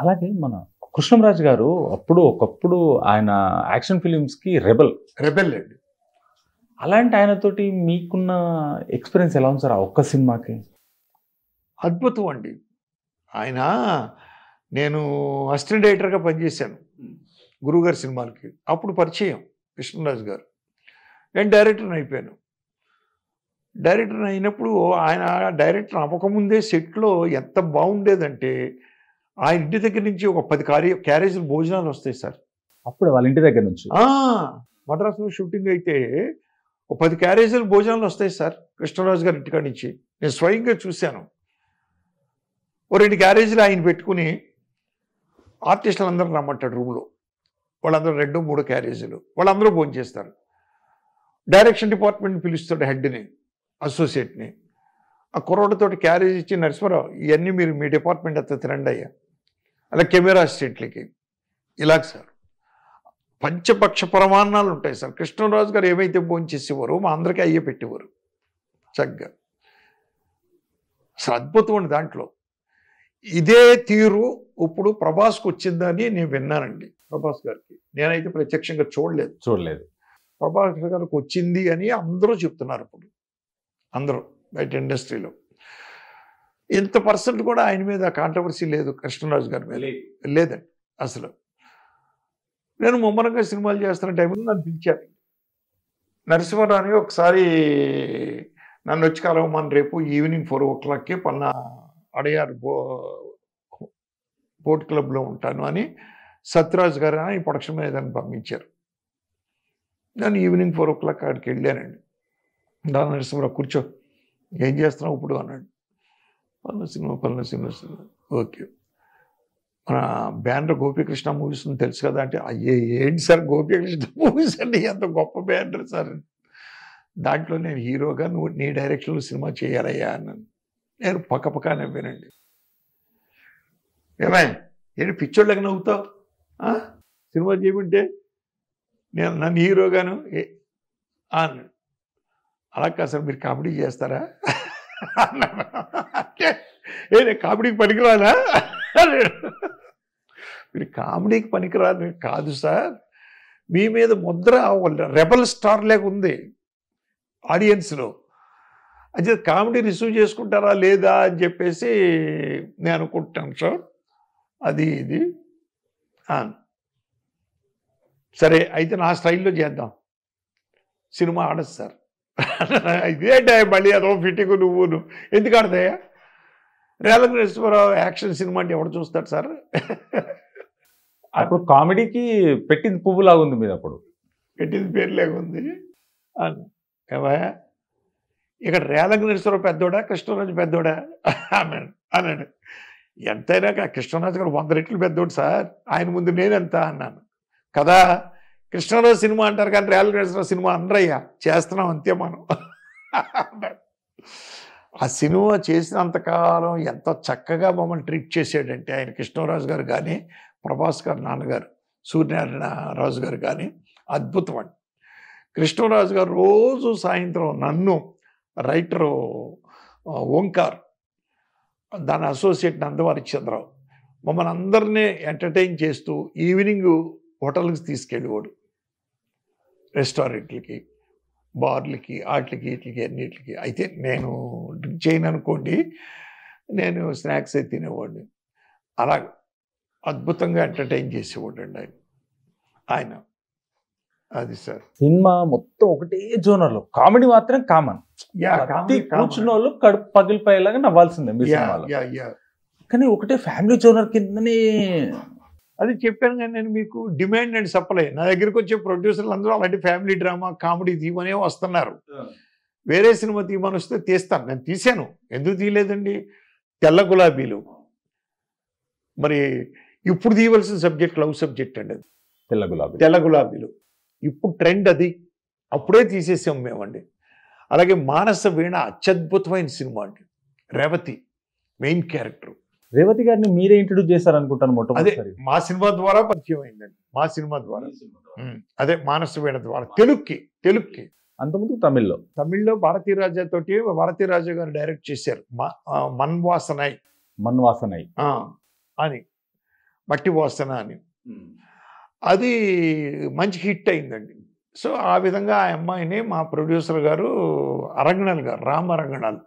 అలాగే మన కృష్ణంరాజు గారు అప్పుడు ఒకప్పుడు ఆయన యాక్షన్ ఫిలిమ్స్కి రెబల్ రెబెల్ అండి అలాంటి ఆయనతోటి మీకున్న ఎక్స్పీరియన్స్ ఎలా ఉంది సార్ ఆ ఒక్క సినిమాకి అద్భుతం అండి ఆయన నేను అసిస్టెంట్ డైరెక్టర్గా పనిచేశాను గురువుగారి సినిమాలకి అప్పుడు పరిచయం కృష్ణరాజు గారు నేను డైరెక్టర్ని అయిపోయాను డైరెక్టర్ అయినప్పుడు ఆయన డైరెక్టర్ అవ్వకముందే సెట్లో ఎంత బాగుండేదంటే ఆ ఇంటి దగ్గర నుంచి ఒక పది కారీ క్యారేజీలు భోజనాలు వస్తాయి సార్ అప్పుడు వాళ్ళ ఇంటి దగ్గర నుంచి మద్రాసులో షూటింగ్ అయితే ఒక పది క్యారేజీలు భోజనాలు వస్తాయి సార్ కృష్ణరాజు గారి ఇంటికాడ నుంచి నేను స్వయంగా చూశాను ఓ రెండు క్యారేజీలు ఆయన పెట్టుకుని అందరూ రమ్మంటాడు రూమ్లో వాళ్ళందరూ రెండు మూడు క్యారేజీలు వాళ్ళందరూ భోజనం చేస్తారు డైరెక్షన్ డిపార్ట్మెంట్ పిలుస్తాడు హెడ్ని అసోసియేట్ని ఆ కుర్రోడతోటి క్యారేజ్ ఇచ్చి నరసింహరావు ఇవన్నీ మీరు మీ డిపార్ట్మెంట్ అంతా తినండి అయ్యా అలా కెమెరా స్టేట్లకి ఇలాగ సార్ పంచపక్ష ప్రమాణాలు ఉంటాయి సార్ కృష్ణరాజు గారు ఏమైతే భోంచేసేవారు మా అందరికీ అయ్యే పెట్టేవారు చక్కగా అసలు అద్భుతం దాంట్లో ఇదే తీరు ఇప్పుడు ప్రభాస్కి వచ్చిందని నేను విన్నానండి ప్రభాస్ గారికి నేనైతే ప్రత్యక్షంగా చూడలేదు చూడలేదు ప్రభాస్ గారికి వచ్చింది అని అందరూ చెప్తున్నారు ఇప్పుడు అందరూ బయట ఇండస్ట్రీలో ఇంత పర్సెంట్ కూడా ఆయన మీద కాంట్రవర్సీ లేదు కృష్ణరాజు గారి మీద లేదండి అసలు నేను ముమ్మరంగా సినిమాలు చేస్తున్న టైంలో నన్ను పిలిచారు నరసింహరావు ఒకసారి నన్ను వచ్చి కలవమని రేపు ఈవినింగ్ ఫోర్ ఓ క్లాక్కి పన్న అడయారు బో బోట్ క్లబ్లో ఉంటాను అని సత్యరాజ్ గారు ఈ ప్రొడక్షన్ మేనేజర్ని పంపించారు నేను ఈవినింగ్ ఫోర్ ఓ క్లాక్ అక్కడికి వెళ్ళానండి దాని నరసింహరావు కూర్చో ఏం చేస్తున్నావు ఇప్పుడు అన్నాడు సినిమా సినిమా ఓకే మన బ్యాండ్ గోపికృష్ణ మూవీస్ తెలుసు కదా అంటే అయ్యే ఏంటి సార్ గోపికృష్ణ మూవీస్ అండి ఎంత గొప్ప బ్యానర్ సార్ దాంట్లో నేను హీరోగా నువ్వు నీ డైరెక్షన్లో సినిమా చేయాలయ్యా అన్నాను నేను పక్క పక్కపక్క నవ్వానండి ఏమే ఏంటి పిచ్చోళ్ళకి నవ్వుతావు సినిమా చేయమంటే నేను నన్ను హీరోగాను అన్నాడు అలా కాదు సార్ మీరు కామెడీ చేస్తారా ఏ కామెడీకి పనికిరాదా మీరు కామెడీకి పనికిరా కాదు సార్ మీ మీద ముద్ర రెబల్ స్టార్ లేక ఉంది ఆడియన్స్లో అది కామెడీ రిసీవ్ చేసుకుంటారా లేదా అని చెప్పేసి నేను అనుకుంటాను సార్ అది ఇది సరే అయితే నా స్టైల్లో చేద్దాం సినిమా ఆడదు సార్ ఇదేంటే మళ్ళీ అదో ఫిట్టింగ్ నువ్వు ఎందుకు ఆడతాయా రేలంగ నరసింహారావు యాక్షన్ సినిమా అంటే ఎవడు చూస్తాడు సార్ అప్పుడు కామెడీకి పెట్టింది పువ్వులాగా ఉంది మీద అప్పుడు పెట్టింది పేరు లేకుంది ఏమయ్యా ఇక్కడ రేలంగ నరసింహారావు పెద్దోడా కృష్ణరాజు పెద్దోడా అన్నాడు అన్నాడు ఎంతైనా కృష్ణరాజు గారు వంద రెట్లు పెద్దోడు సార్ ఆయన ముందు నేనెంత అన్నాను కదా కృష్ణరాజు సినిమా అంటారు కానీ రాయల్ కృష్ణరావు సినిమా అనరయ్య చేస్తున్నాం అంతే మనం ఆ సినిమా చేసినంతకాలం ఎంత చక్కగా మమ్మల్ని ట్రీట్ చేసాడంటే ఆయన కృష్ణరాజు గారు కానీ ప్రభాస్ గారు నాన్నగారు సూర్యనారాయణ రాజు గారు కానీ అద్భుతం అండి కృష్ణరాజు గారు రోజు సాయంత్రం నన్ను రైటరు ఓంకార్ దాని అసోసియేట్ చంద్రరావు మమ్మల్ని అందరినీ ఎంటర్టైన్ చేస్తూ ఈవినింగ్ హోటల్కి తీసుకెళ్ళేవాడు రెస్టారెంట్లకి బార్లకి ఆటలకి వీటికి అన్నిటికి అయితే నేను డ్రింక్ చేయను అనుకోండి నేను స్నాక్స్ అయితే తినేవాడిని అలా అద్భుతంగా ఎంటర్టైన్ చేసేవాడు అండి ఆయన ఆయన అది సార్ సినిమా మొత్తం ఒకటే జోనర్లో కామెడీ మాత్రం కామన్ కూర్చున్న వాళ్ళు కడుపు పగిలిపోయేలాగా నవ్వాల్సిందే మీ సినిమాలో కానీ ఒకటే ఫ్యామిలీ జోనర్ కిందనే అది చెప్పాను కానీ నేను మీకు డిమాండ్ అండ్ సప్లై నా దగ్గరికి వచ్చే ప్రొడ్యూసర్లు అందరూ అలాంటి ఫ్యామిలీ డ్రామా కామెడీ తీయమనే వస్తున్నారు వేరే సినిమా తీయమని వస్తే తీస్తాను నేను తీశాను ఎందుకు తీయలేదండి తెల్ల గులాబీలు మరి ఇప్పుడు తీయవలసిన సబ్జెక్ట్ లవ్ సబ్జెక్ట్ అండి అది తెల్ల గులాబీ తెల్ల గులాబీలు ఇప్పుడు ట్రెండ్ అది అప్పుడే తీసేసాం మేమండి అలాగే మానస వీణ అత్యద్భుతమైన సినిమా అండి రేవతి మెయిన్ క్యారెక్టర్ రేవతి గారిని మీరే ఇంట్రడ్యూస్ చేశారు అనుకుంటాను మొట్టమొదటి మా సినిమా ద్వారా పరిచయం అయిందండి మా సినిమా ద్వారా అదే మానస వీణ ద్వారా తెలుగుకి తెలుగుకి అంతకుముందు తమిళ్లో తమిళ్లో భారతీ రాజా తోటి భారతీ రాజా గారు డైరెక్ట్ చేశారు మన్వాసనై మన్వాసనై అని మట్టి వాసన అని అది మంచి హిట్ అయిందండి సో ఆ విధంగా ఆ అమ్మాయిని మా ప్రొడ్యూసర్ గారు అరంగణాలు గారు రామ అరంగణాలు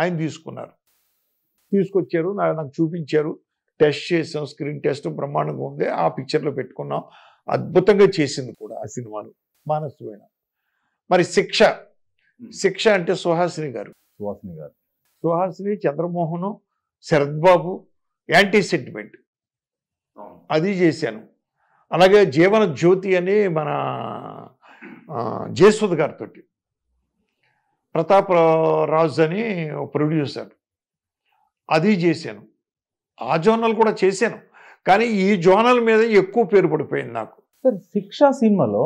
ఆయన తీసుకున్నారు తీసుకొచ్చారు నాకు చూపించారు టెస్ట్ చేసాం స్క్రీన్ టెస్ట్ బ్రహ్మాండంగా ఉంది ఆ పిక్చర్లో పెట్టుకున్నాం అద్భుతంగా చేసింది కూడా ఆ సినిమాను మానసమైన మరి శిక్ష శిక్ష అంటే సుహాసిని గారు సుహాసిని గారు సుహాసిని చంద్రమోహన్ శరద్బాబు బాబు యాంటీ సెంటిమెంట్ అది చేశాను అలాగే జీవన జ్యోతి అని మన జయసుధ్ గారితో ప్రతాప్ రాజు అని ప్రొడ్యూసర్ అది చేశాను ఆ జోనల్ కూడా చేశాను కానీ ఈ జోనల్ మీద ఎక్కువ పేరు పడిపోయింది నాకు సార్ శిక్ష సినిమాలో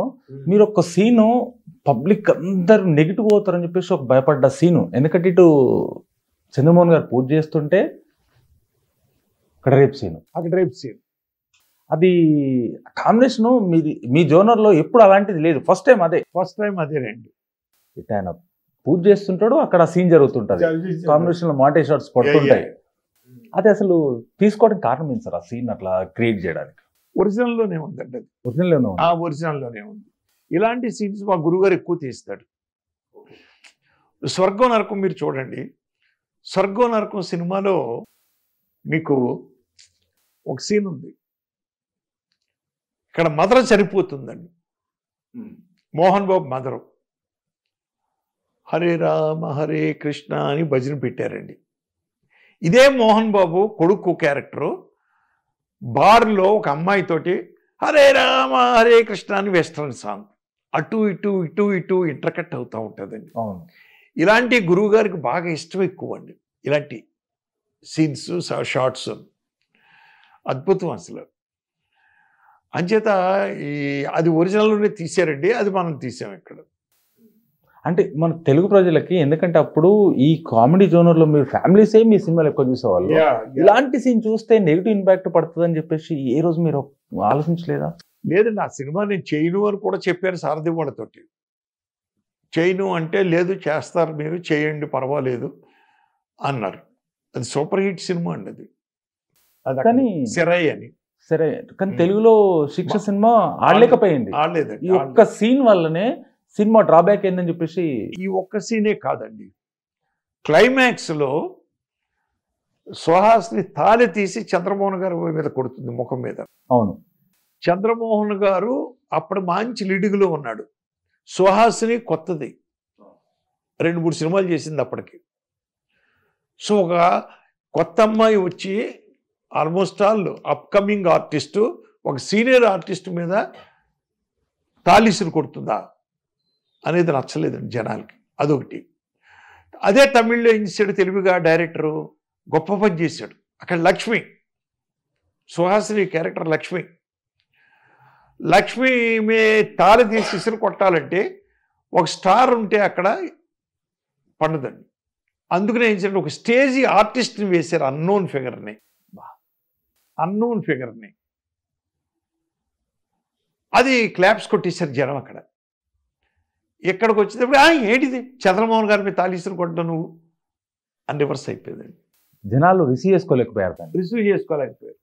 మీరు ఒక సీను పబ్లిక్ అందరు నెగిటివ్ అవుతారని చెప్పేసి ఒక భయపడ్డ సీను ఎందుకంటే ఇటు చంద్రమోహన్ గారు పూజ చేస్తుంటే అక్కడ రేపు సీను అక్కడ రేపు సీన్ అది కాంబినేషన్ మీది మీ జోనర్లో ఎప్పుడు అలాంటిది లేదు ఫస్ట్ టైం అదే ఫస్ట్ టైం అదేనండి ఇట్ ఆయన పూజ చేస్తుంటాడు అక్కడ సీన్ జరుగుతుంటది కాంబినేషన్ లో మాటే షార్ట్స్ పడుతుంటాయి అది అసలు తీసుకోవడానికి కారణం ఏంటి సార్ ఆ సీన్ అట్లా క్రియేట్ చేయడానికి ఒరిజినల్ లోనే ఉందండి ఒరిజినల్ ఒరిజినల్ ఆ ఒరిజినల్లోనే ఉంది ఇలాంటి సీన్స్ మా గురుగారు ఎక్కువ తీస్తాడు స్వర్గం నరకం మీరు చూడండి స్వర్గం నరకం సినిమాలో మీకు ఒక సీన్ ఉంది ఇక్కడ మదర్ చనిపోతుందండి hmm. మోహన్ బాబు మదరు హరే రామ హరే కృష్ణ అని భజన పెట్టారండి ఇదే మోహన్ బాబు కొడుకు క్యారెక్టరు బార్లో ఒక అమ్మాయితోటి హరే రామ హరే కృష్ణ అని వెస్ట్రన్ సాంగ్ అటు ఇటు ఇటు ఇటు ఇంటర్కట్ అవుతూ ఉంటుందండి ఇలాంటి గురువు గారికి బాగా ఇష్టం ఎక్కువ అండి ఇలాంటి సీన్స్ షార్ట్స్ అద్భుతం అసలు అంచేత ఈ అది ఒరిజినల్లోనే తీసారండి అది మనం తీసాం ఇక్కడ అంటే మన తెలుగు ప్రజలకి ఎందుకంటే అప్పుడు ఈ కామెడీ జోనర్లో మీరు ఫ్యామిలీసే మీ సినిమాలు ఎక్కువ చూసేవాళ్ళు ఇలాంటి సీన్ చూస్తే నెగిటివ్ ఇంపాక్ట్ పడుతుంది అని చెప్పేసి ఏ రోజు మీరు ఆలోచించలేదా లేదు నా సినిమా నేను చేయను అని కూడా చెప్పారు సారథి వాళ్ళతోటి చేయను అంటే లేదు చేస్తారు మీరు చేయండి పర్వాలేదు అన్నారు అది సూపర్ హిట్ సినిమా అండి అది కానీ సిరై అని సరే కానీ తెలుగులో శిక్ష సినిమా ఆడలేకపోయింది ఆడలేదు ఈ ఒక్క సీన్ వల్లనే సినిమా డ్రాబ్యాక్ ఏందని చెప్పేసి ఈ ఒక్క సీనే కాదండి క్లైమాక్స్లో సుహాస్ని తాలి తీసి చంద్రమోహన్ గారి మీద కొడుతుంది ముఖం మీద అవును చంద్రమోహన్ గారు అప్పుడు మంచి లిడుగులో ఉన్నాడు సుహాస్ని కొత్తది రెండు మూడు సినిమాలు చేసింది అప్పటికి సో ఒక కొత్త అమ్మాయి వచ్చి ఆల్మోస్ట్ ఆల్ అప్కమింగ్ ఆర్టిస్టు ఒక సీనియర్ ఆర్టిస్ట్ మీద తాలీసులు కొడుతుందా అనేది నచ్చలేదండి జనాలకి అదొకటి అదే తమిళ్లో ఏం చేశాడు తెలివిగా డైరెక్టరు గొప్ప పని చేశాడు అక్కడ లక్ష్మి సుహాసిని క్యారెక్టర్ లక్ష్మి లక్ష్మి మే తీసి తీసేసి కొట్టాలంటే ఒక స్టార్ ఉంటే అక్కడ పండుదండి అందుకనే ఏం చేయాలి ఒక స్టేజ్ ఆర్టిస్ట్ని వేశారు అన్నోన్ ఫిగర్ని అన్నోన్ ఫిగర్ని అది క్లాప్స్ కొట్టేశారు జనం అక్కడ ఇక్కడికి వచ్చేటప్పుడు ఏంటిది చంద్రమోహన్ గారి మీద తాలీసులు కొట్టడం నువ్వు అని రివర్స్ అయిపోయిందండి జనాలు రిసీవ్ చేసుకోలేకపోయారు రిసీవ్ చేసుకోలేకపోయారు